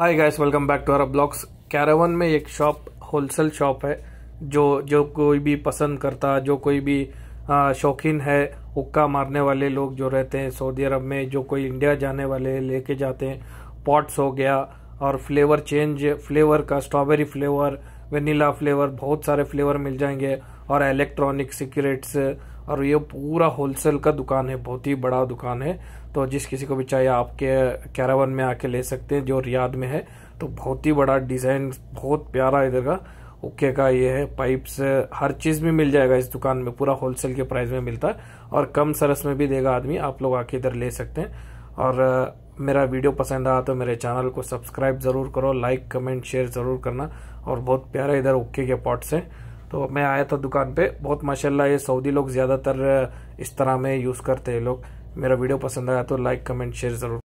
hi guys welcome back to our blogs caravan में एक shop wholesale shop है जो जो कोई भी पसंद करता जो कोई भी आ, शौकीन है हुक्का मारने वाले लोग जो रहते हैं सऊदी अरब में जो कोई इंडिया जाने वाले लेके जाते हैं पॉट्स हो गया और फ्लेवर चेंज फ्लेवर का स्ट्रॉबेरी फ्लेवर वेनीला फ्लेवर बहुत सारे फ्लेवर मिल जाएंगे और इलेक्ट्रॉनिक सिगरेट्स और ये पूरा होलसेल का दुकान है बहुत ही बड़ा दुकान है तो जिस किसी को भी चाहिए आपके कैरावन में आके ले सकते हैं जो रियाद में है तो बहुत ही बड़ा डिज़ाइन बहुत प्यारा इधर का ओके का ये है पाइप्स हर चीज़ भी मिल जाएगा इस दुकान में पूरा होलसेल के प्राइस में मिलता है और कम सरस में भी देगा आदमी आप लोग आके इधर ले सकते हैं और मेरा वीडियो पसंद आया तो मेरे चैनल को सब्सक्राइब ज़रूर करो लाइक कमेंट शेयर ज़रूर करना और बहुत प्यारे इधर ओके के पॉट्स हैं तो मैं आया था दुकान पे बहुत माशाल्लाह ये सऊदी लोग ज़्यादातर इस तरह में यूज़ करते हैं लोग मेरा वीडियो पसंद आया तो लाइक कमेंट शेयर ज़रूर